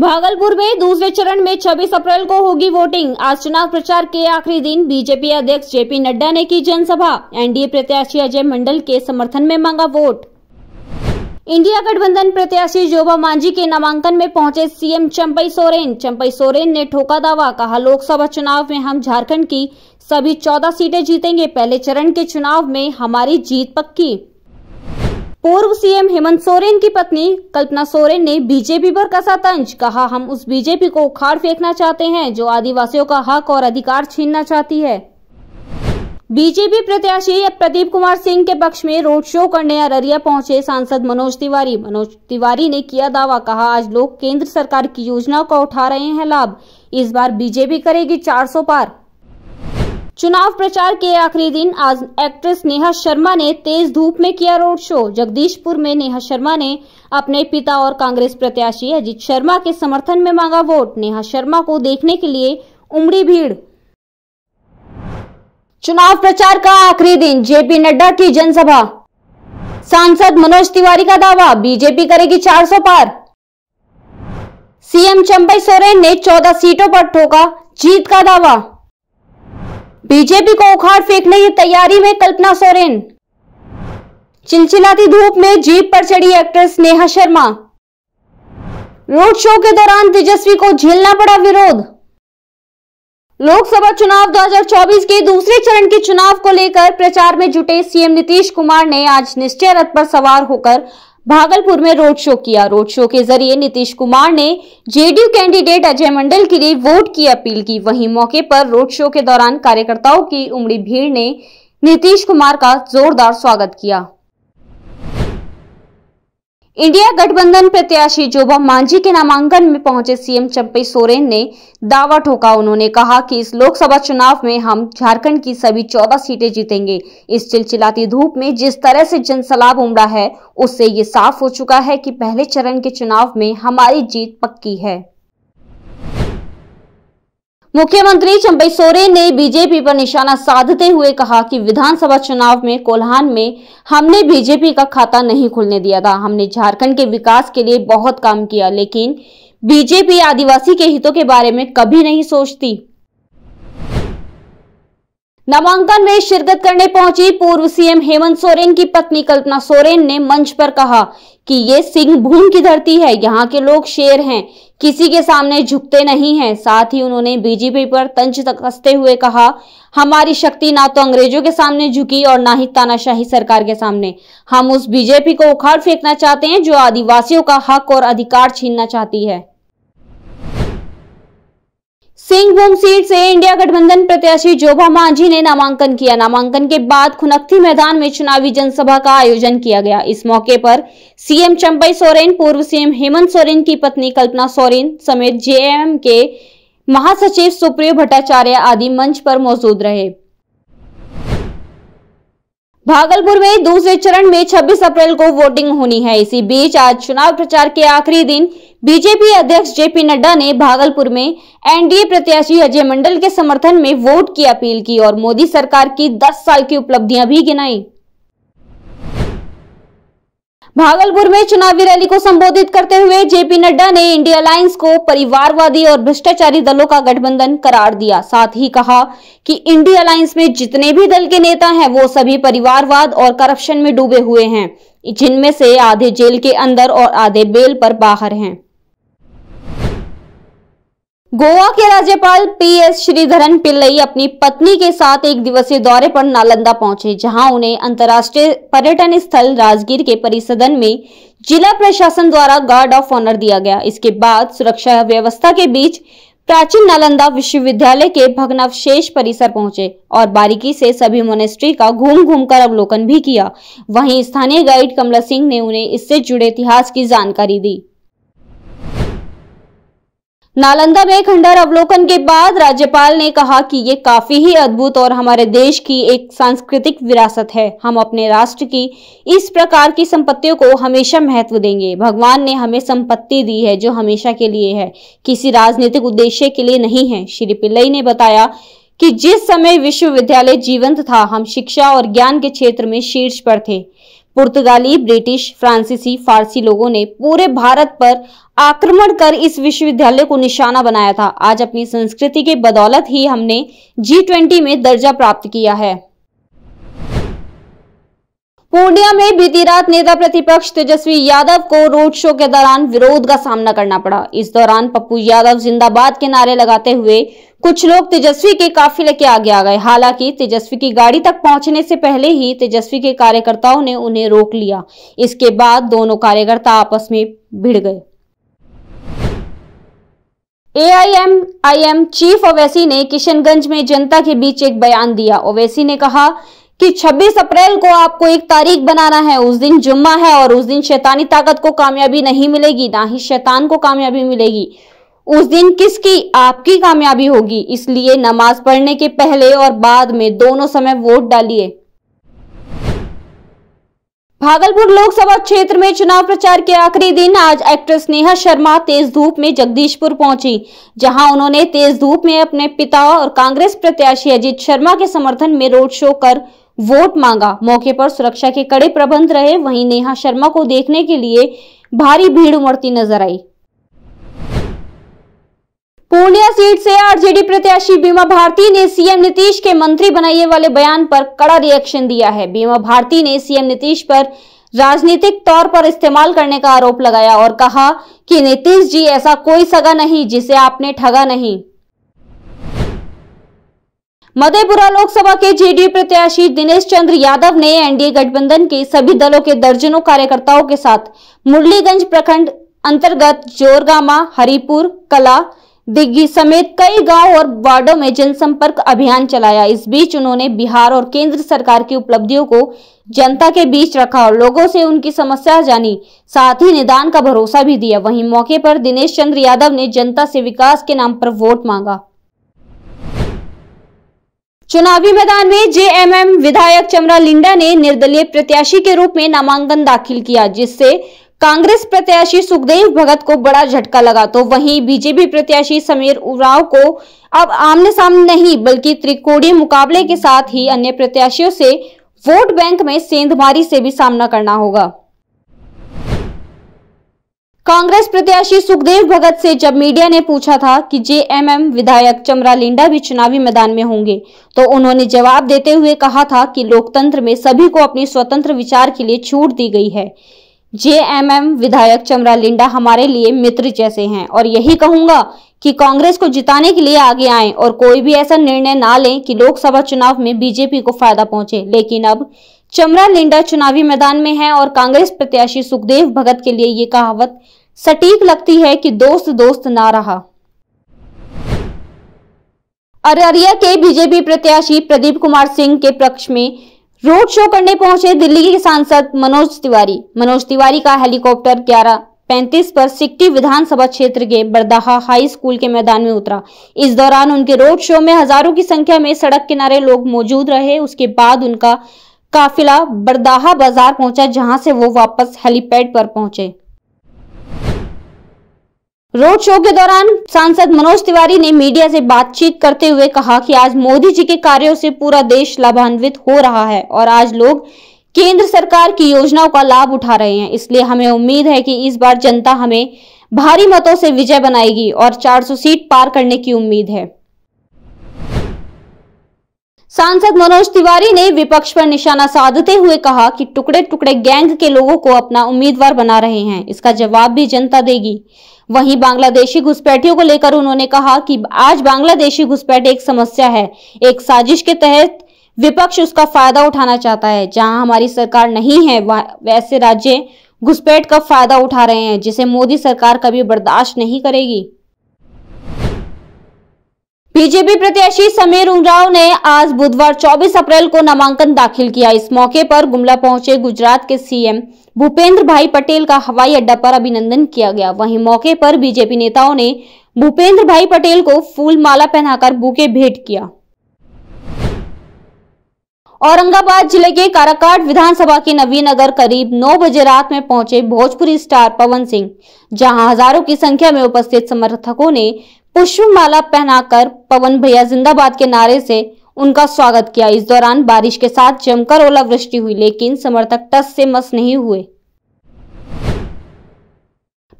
भागलपुर में दूसरे चरण में 26 अप्रैल को होगी वोटिंग आज चुनाव प्रचार के आखिरी दिन बीजेपी अध्यक्ष जेपी नड्डा ने की जनसभा एनडीए प्रत्याशी अजय मंडल के समर्थन में मांगा वोट इंडिया गठबंधन प्रत्याशी जोबा मांझी के नामांकन में पहुंचे सीएम चंपई सोरेन चंपई सोरेन ने ठोका दावा कहा लोकसभा चुनाव में हम झारखंड की सभी चौदह सीटें जीतेंगे पहले चरण के चुनाव में हमारी जीत पक्की पूर्व सीएम हेमंत सोरेन की पत्नी कल्पना सोरेन ने बीजेपी पर कसा तंज कहा हम उस बीजेपी को उखाड़ फेंकना चाहते हैं जो आदिवासियों का हक और अधिकार छीनना चाहती है बीजेपी प्रत्याशी प्रदीप कुमार सिंह के पक्ष में रोड शो करने अररिया पहुंचे सांसद मनोज तिवारी मनोज तिवारी ने किया दावा कहा आज लोग केंद्र सरकार की योजनाओं का उठा रहे हैं लाभ इस बार बीजेपी करेगी 400 पार चुनाव प्रचार के आखिरी दिन आज एक्ट्रेस नेहा शर्मा ने तेज धूप में किया रोड शो जगदीशपुर में नेहा शर्मा ने अपने पिता और कांग्रेस प्रत्याशी अजित शर्मा के समर्थन में मांगा वोट नेहा शर्मा को देखने के लिए उमड़ी भीड़ चुनाव प्रचार का आखिरी दिन जेपी नड्डा की जनसभा सांसद मनोज तिवारी का दावा बीजेपी करेगी 400 पार सीएम चंबई सोरेन ने 14 सीटों पर ठोका जीत का दावा बीजेपी को उखाड़ फेंकने की तैयारी में कल्पना सोरेन चिलचिलाती धूप में जीप पर चढ़ी actress Neha Sharma road show के दौरान तेजस्वी को झेलना पड़ा विरोध लोकसभा चुनाव 2024 के दूसरे चरण के चुनाव को लेकर प्रचार में जुटे सीएम नीतीश कुमार ने आज निश्चय रथ पर सवार होकर भागलपुर में रोड शो किया रोड शो के जरिए नीतीश कुमार ने जेडीयू कैंडिडेट अजय मंडल के लिए वोट की अपील की वहीं मौके पर रोड शो के दौरान कार्यकर्ताओं की उमड़ी भीड़ ने नीतीश कुमार का जोरदार स्वागत किया इंडिया गठबंधन प्रत्याशी जोबा मांझी के नामांकन में पहुंचे सीएम चंपई सोरेन ने दावा ठोका उन्होंने कहा कि इस लोकसभा चुनाव में हम झारखंड की सभी 14 सीटें जीतेंगे इस चिलचिलाती धूप में जिस तरह से जनसलाब उमड़ा है उससे ये साफ हो चुका है कि पहले चरण के चुनाव में हमारी जीत पक्की है मुख्यमंत्री चंपई सोरेन ने बीजेपी पर निशाना साधते हुए कहा कि विधानसभा चुनाव में कोल्हान में हमने बीजेपी का खाता नहीं खुलने दिया था हमने झारखंड के विकास के लिए बहुत काम किया लेकिन बीजेपी आदिवासी के हितों के बारे में कभी नहीं सोचती नामांकन में शिरकत करने पहुंची पूर्व सीएम हेमंत सोरेन की पत्नी कल्पना सोरेन ने मंच पर कहा कि ये सिंहभूम की धरती है यहाँ के लोग शेर हैं किसी के सामने झुकते नहीं हैं साथ ही उन्होंने बीजेपी पर तंज कसते हुए कहा हमारी शक्ति ना तो अंग्रेजों के सामने झुकी और ना ही तानाशाही सरकार के सामने हम उस बीजेपी को उखाड़ फेंकना चाहते हैं जो आदिवासियों का हक और अधिकार छीनना चाहती है सिंहभूम सीट से इंडिया गठबंधन प्रत्याशी जोभा मांझी ने नामांकन किया नामांकन के बाद खुनक्ती मैदान में चुनावी जनसभा का आयोजन किया गया इस मौके पर सीएम चंपई सोरेन पूर्व सीएम हेमंत सोरेन की पत्नी कल्पना सोरेन समेत जेएम के महासचिव सुप्रिय भट्टाचार्य आदि मंच पर मौजूद रहे भागलपुर में दूसरे चरण में 26 अप्रैल को वोटिंग होनी है इसी बीच आज चुनाव प्रचार के आखिरी दिन बीजेपी अध्यक्ष जेपी नड्डा ने भागलपुर में एनडीए प्रत्याशी अजय मंडल के समर्थन में वोट की अपील की और मोदी सरकार की 10 साल की उपलब्धियां भी गिनाई भागलपुर में चुनावी रैली को संबोधित करते हुए जेपी नड्डा ने इंडिया अलायंस को परिवारवादी और भ्रष्टाचारी दलों का गठबंधन करार दिया साथ ही कहा कि इंडिया अलायंस में जितने भी दल के नेता हैं वो सभी परिवारवाद और करप्शन में डूबे हुए हैं जिनमें से आधे जेल के अंदर और आधे बेल पर बाहर हैं गोवा के राज्यपाल पी एस श्रीधरन पिल्लई अपनी पत्नी के साथ एक दिवसीय दौरे पर नालंदा पहुंचे जहां उन्हें अंतर्राष्ट्रीय पर्यटन स्थल राजगीर के परिसदन में जिला प्रशासन द्वारा गार्ड ऑफ ऑनर दिया गया इसके बाद सुरक्षा व्यवस्था के बीच प्राचीन नालंदा विश्वविद्यालय के भग्नावशेष परिसर पहुंचे और बारीकी से सभी मोनेस्ट्री का घूम घूम कर अवलोकन भी किया वही स्थानीय गाइड कमला सिंह ने उन्हें इससे जुड़े इतिहास की जानकारी दी नालंदा में खंडर अवलोकन के बाद राज्यपाल ने कहा कि ये काफी ही अद्भुत और हमारे देश की एक सांस्कृतिक विरासत है हम अपने राष्ट्र की इस प्रकार की संपत्तियों को हमेशा महत्व देंगे भगवान ने हमें संपत्ति दी है जो हमेशा के लिए है किसी राजनीतिक उद्देश्य के लिए नहीं है श्री पिल्लई ने बताया कि जिस समय विश्वविद्यालय जीवंत था हम शिक्षा और ज्ञान के क्षेत्र में शीर्ष पर थे पुर्तगाली ब्रिटिश फ्रांसीसी फारसी लोगों ने पूरे भारत पर आक्रमण कर इस विश्वविद्यालय को निशाना बनाया था आज अपनी संस्कृति के बदौलत ही हमने जी ट्वेंटी में दर्जा प्राप्त किया है पूर्णिया में बीती रात नेता प्रतिपक्ष तेजस्वी यादव को रोड शो के दौरान विरोध का सामना करना पड़ा इस दौरान पप्पू यादव जिंदाबाद के नारे लगाते हुए कुछ लोग तेजस्वी के काफिले के आगे आ गए हालांकि तेजस्वी की गाड़ी तक पहुंचने से पहले ही तेजस्वी के कार्यकर्ताओं ने उन्हें रोक लिया इसके बाद दोनों कार्यकर्ता आपस में भिड़ गए एआईएमआईएम चीफ ओवैसी ने किशनगंज में जनता के बीच एक बयान दिया ओवैसी ने कहा कि 26 अप्रैल को आपको एक तारीख बनाना है उस दिन जुम्मा है और उस दिन शैतानी ताकत को कामयाबी नहीं मिलेगी ना ही शैतान को कामयाबी मिलेगी उस दिन किसकी आपकी कामयाबी होगी इसलिए नमाज पढ़ने के पहले और बाद में दोनों समय वोट डालिए भागलपुर लोकसभा क्षेत्र में चुनाव प्रचार के आखिरी दिन आज एक्ट्रेस नेहा शर्मा तेज धूप में जगदीशपुर पहुंची जहां उन्होंने तेज धूप में अपने पिता और कांग्रेस प्रत्याशी अजीत शर्मा के समर्थन में रोड शो कर वोट मांगा मौके पर सुरक्षा के कड़े प्रबंध रहे वहीं नेहा शर्मा को देखने के लिए भारी भीड़ उमड़ती नजर आई पूर्णिया सीट से आरजेडी प्रत्याशी बीमा भारती ने सीएम नीतीश के मंत्री बनाए वाले बयान पर कड़ा रिएक्शन दिया है बीमा भारती ने सीएम नीतीश पर राजनीतिक तौर पर इस्तेमाल करने का आरोप लगाया और कहा कि नीतीश जी ऐसा कोई सगा नहीं जिसे आपने ठगा नहीं मधेपुरा लोकसभा के जेडीयू प्रत्याशी दिनेश चंद्र यादव ने एनडीए गठबंधन के सभी दलों के दर्जनों कार्यकर्ताओं के साथ मुरलीगंज प्रखंड अंतर्गत जोरगामा हरिपुर कला दिग्गी समेत कई गांव और वार्डो में जनसंपर्क अभियान चलाया इस बीच उन्होंने बिहार और केंद्र सरकार की उपलब्धियों को जनता के बीच रखा और लोगों से उनकी समस्या जानी साथ ही निदान का भरोसा भी दिया वहीं मौके पर दिनेश चंद्र यादव ने जनता से विकास के नाम पर वोट मांगा चुनावी मैदान में जेएमएम विधायक चमरा लिंडा ने निर्दलीय प्रत्याशी के रूप में नामांकन दाखिल किया जिससे कांग्रेस प्रत्याशी सुखदेव भगत को बड़ा झटका लगा तो वहीं बीजेपी प्रत्याशी समीर उराव को अब आमने सामने नहीं बल्कि त्रिकोणीय मुकाबले के साथ ही अन्य प्रत्याशियों से वोट बैंक में सेंधमारी से भी सामना करना होगा कांग्रेस प्रत्याशी सुखदेव भगत से जब मीडिया ने पूछा था कि जेएमएम विधायक चमरा लिंडा भी चुनावी मैदान में होंगे तो उन्होंने जवाब देते हुए कहा था कि लोकतंत्र में सभी को अपनी स्वतंत्र विचार के लिए छूट दी गई है जेएमएम विधायक चमरा लिंडा हमारे लिए मित्र जैसे हैं और यही कहूंगा कि कांग्रेस को जिताने के लिए आगे आए और कोई भी ऐसा निर्णय ना लें कि लोकसभा चुनाव में बीजेपी को फायदा पहुंचे लेकिन अब चमरा लिंडा चुनावी मैदान में है और कांग्रेस प्रत्याशी सुखदेव भगत के लिए ये कहावत सटीक लगती है कि दोस्त दोस्त ना रहा अररिया के बीजेपी प्रत्याशी प्रदीप कुमार सिंह के पक्ष में रोड शो करने पहुंचे दिल्ली के सांसद मनोज तिवारी मनोज तिवारी का हेलीकॉप्टर ग्यारह पैंतीस पर सिक्टी विधानसभा क्षेत्र के बरदाहा हाई स्कूल के मैदान में उतरा इस दौरान उनके रोड शो में हजारों की संख्या में सड़क किनारे लोग मौजूद रहे उसके बाद उनका काफिला बरदाहा बाजार पहुंचा जहां से वो वापस हेलीपैड पर पहुंचे रोड शो के दौरान सांसद मनोज तिवारी ने मीडिया से बातचीत करते हुए कहा कि आज मोदी जी के कार्यों से पूरा देश लाभान्वित हो रहा है और आज लोग केंद्र सरकार की योजनाओं का लाभ उठा रहे हैं इसलिए हमें उम्मीद है कि इस बार जनता हमें भारी मतों से विजय बनाएगी और 400 सीट पार करने की उम्मीद है सांसद मनोज तिवारी ने विपक्ष पर निशाना साधते हुए कहा कि टुकड़े टुकड़े गैंग के लोगों को अपना उम्मीदवार बना रहे हैं इसका जवाब भी जनता देगी वहीं बांग्लादेशी घुसपैठियों को लेकर उन्होंने कहा कि आज बांग्लादेशी घुसपैठ एक समस्या है एक साजिश के तहत विपक्ष उसका फायदा उठाना चाहता है जहां हमारी सरकार नहीं है वैसे राज्य घुसपैठ का फायदा उठा रहे हैं जिसे मोदी सरकार कभी बर्दाश्त नहीं करेगी बीजेपी प्रत्याशी समीर उमराव ने आज बुधवार 24 अप्रैल को नामांकन दाखिल किया इस मौके पर गुमला पहुंचे गुजरात के सीएम भूपेंद्र भाई पटेल का हवाई अड्डा पर अभिनंदन किया गया वहीं मौके पर बीजेपी नेताओं ने भूपेंद्र भाई पटेल को फूल माला पहनाकर बूके भेंट किया औरंगाबाद जिले के काराकाट विधानसभा के नवीन नगर करीब 9 बजे रात में पहुंचे भोजपुरी स्टार पवन सिंह जहां हजारों की संख्या में उपस्थित समर्थकों ने पुष्पमाला पहनाकर पवन भैया जिंदाबाद के नारे से उनका स्वागत किया इस दौरान बारिश के साथ जमकर ओलावृष्टि हुई लेकिन समर्थक तस से मस नहीं हुए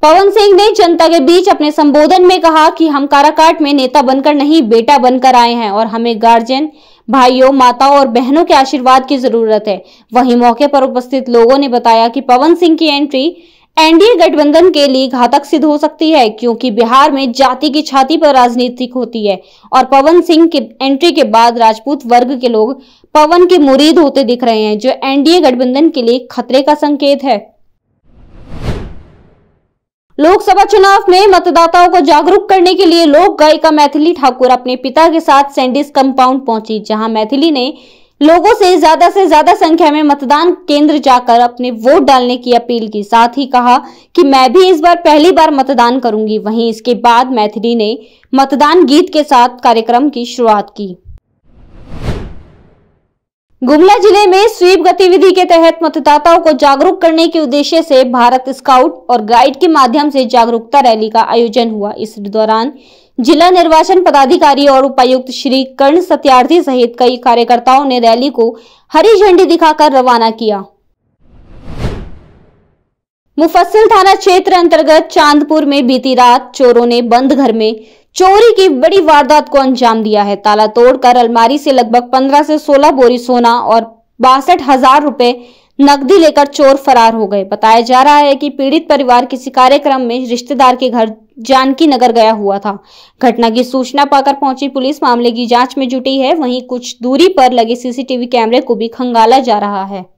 पवन सिंह ने जनता के बीच अपने संबोधन में कहा कि हम काराकाट में नेता बनकर नहीं बेटा बनकर आए हैं और हमें गार्जियन भाइयों माताओं और बहनों के आशीर्वाद की जरूरत है वहीं मौके पर उपस्थित लोगों ने बताया कि पवन सिंह की एंट्री एनडीए गठबंधन के लिए घातक सिद्ध हो सकती है क्योंकि बिहार में जाति की छाती पर राजनीतिक होती है और पवन सिंह के एंट्री के बाद राजपूत वर्ग के लोग पवन के मुरीद होते दिख रहे हैं जो एनडीए गठबंधन के लिए खतरे का संकेत है लोकसभा चुनाव में मतदाताओं को जागरूक करने के लिए लोक गायिका मैथिली ठाकुर अपने पिता के साथ सैंडिस कंपाउंड पहुंची जहां मैथिली ने लोगों से ज्यादा से ज्यादा संख्या में मतदान केंद्र जाकर अपने वोट डालने की अपील की साथ ही कहा कि मैं भी इस बार पहली बार मतदान करूंगी वहीं इसके बाद मैथिली ने मतदान गीत के साथ कार्यक्रम की शुरुआत की गुमला जिले में स्वीप गतिविधि के तहत मतदाताओं को जागरूक करने के उद्देश्य से भारत स्काउट और गाइड के माध्यम से जागरूकता रैली का आयोजन हुआ इस दौरान जिला निर्वाचन पदाधिकारी और उपायुक्त श्री कर्ण सत्यार्थी सहित कई कार्यकर्ताओं ने रैली को हरी झंडी दिखाकर रवाना किया मुफस्सिल थाना क्षेत्र अंतर्गत चांदपुर में बीती रात चोरों ने बंद घर में चोरी की बड़ी वारदात को अंजाम दिया है ताला तोड़कर अलमारी से लगभग 15 से 16 बोरी सोना और बासठ हजार रुपए नकदी लेकर चोर फरार हो गए बताया जा रहा है कि पीड़ित परिवार किसी कार्यक्रम में रिश्तेदार के घर जानकी नगर गया हुआ था घटना की सूचना पाकर पहुंची पुलिस मामले की जांच में जुटी है वहीं कुछ दूरी पर लगे सीसीटीवी कैमरे को भी खंगाला जा रहा है